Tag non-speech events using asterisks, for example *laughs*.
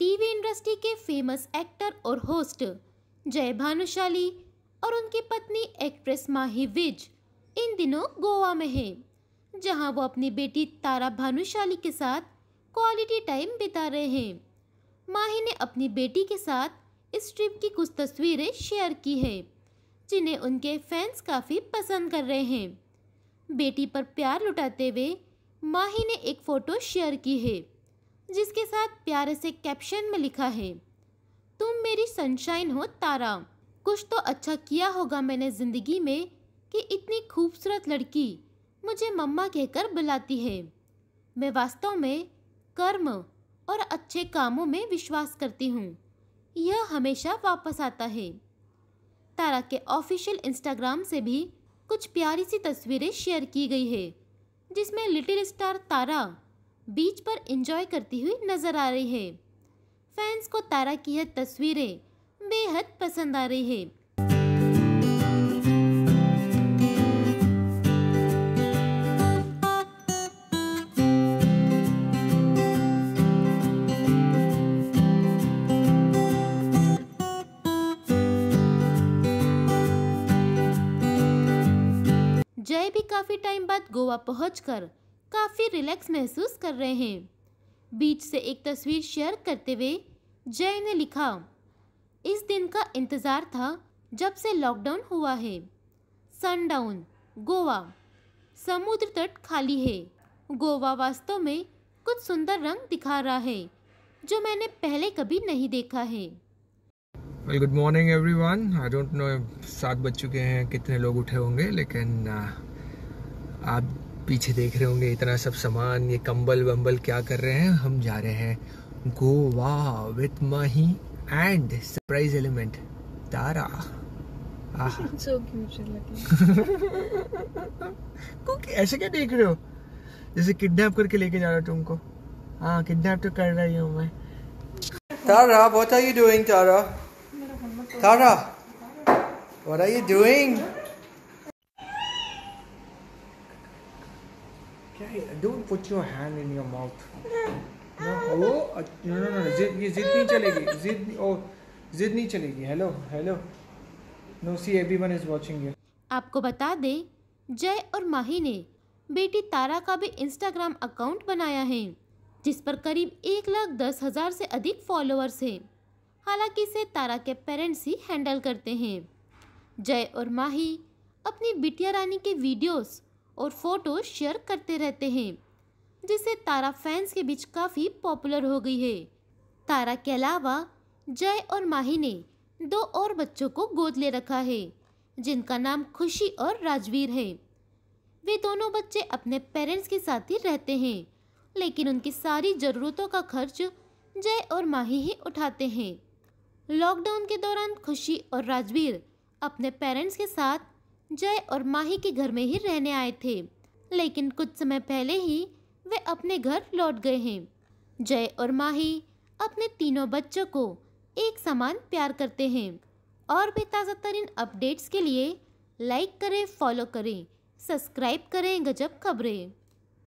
TV industry के famous actor और host Jay Bhanushali और उनकी पत्नी एक्ट्रेस माही विज इन दिनों गोवा में हैं जहां वो अपनी बेटी तारा भानुशाली के साथ क्वालिटी टाइम बिता रहे हैं माही ने अपनी बेटी के साथ इस ट्रिप की कुछ तस्वीरें शेयर की हैं जिन्हें उनके फैंस काफ़ी पसंद कर रहे हैं बेटी पर प्यार लुटाते हुए माही ने एक फ़ोटो शेयर की है जिसके साथ प्यारे से कैप्शन में लिखा है तुम मेरी सनशाइन हो तारा कुछ तो अच्छा किया होगा मैंने ज़िंदगी में कि इतनी खूबसूरत लड़की मुझे मम्मा कहकर बुलाती है मैं वास्तव में कर्म और अच्छे कामों में विश्वास करती हूँ यह हमेशा वापस आता है तारा के ऑफिशियल इंस्टाग्राम से भी कुछ प्यारी सी तस्वीरें शेयर की गई है जिसमें लिटिल स्टार तारा बीच पर एंजॉय करती हुई नजर आ रही है फैंस को तारा की यह तस्वीरें बेहद पसंद आ रही है जय भी काफ़ी टाइम बाद गोवा पहुंचकर काफ़ी रिलैक्स महसूस कर रहे हैं बीच से एक तस्वीर शेयर करते हुए जय ने लिखा इस दिन का इंतज़ार था जब से लॉकडाउन हुआ है सनडाउन गोवा समुद्र तट खाली है गोवा वास्तव में कुछ सुंदर रंग दिखा रहा है जो मैंने पहले कभी नहीं देखा है well good morning everyone I don't know सात बज चुके हैं कितने लोग उठे होंगे लेकिन uh, आप पीछे देख रहे होंगे इतना सब सामान ये कंबल वंबल क्या कर रहे हैं हम जा रहे हैं Goa with Mahi and surprise element Tara *laughs* *laughs* ऐसे क्या देख रहे हो जैसे किडनैप करके लेके जा रहा तुमको हाँ किडनैप तो कर रही हूँ मैं Tara what are you doing Tara Tara what are you doing क्या don't put your hand in your mouth वो नो नो नो जिद ये जिद नहीं चलेगी जिद ओ जिद नहीं चलेगी hello hello no see everyone is watching you आपको बता दे जय और माही ने बेटी तारा का भी इंस्टाग्राम अकाउंट बनाया है जिस पर करीब एक लाख दस हज़ार से अधिक फॉलोअर्स हैं हालांकि इसे तारा के पेरेंट्स ही हैंडल करते हैं जय और माही अपनी बिटिया रानी के वीडियोस और फोटो शेयर करते रहते हैं जिससे तारा फैंस के बीच काफ़ी पॉपुलर हो गई है तारा के अलावा जय और माही ने दो और बच्चों को गोद ले रखा है जिनका नाम खुशी और राजवीर है वे दोनों बच्चे अपने पेरेंट्स के साथ ही रहते हैं लेकिन उनकी सारी ज़रूरतों का खर्च जय और माही ही उठाते हैं लॉकडाउन के दौरान खुशी और राजवीर अपने पेरेंट्स के साथ जय और माही के घर में ही रहने आए थे लेकिन कुछ समय पहले ही वे अपने घर लौट गए हैं जय और माही अपने तीनों बच्चों को एक समान प्यार करते हैं और भी ताज़ा तरीन अपडेट्स के लिए लाइक करें फॉलो करें सब्सक्राइब करें गजब खबरें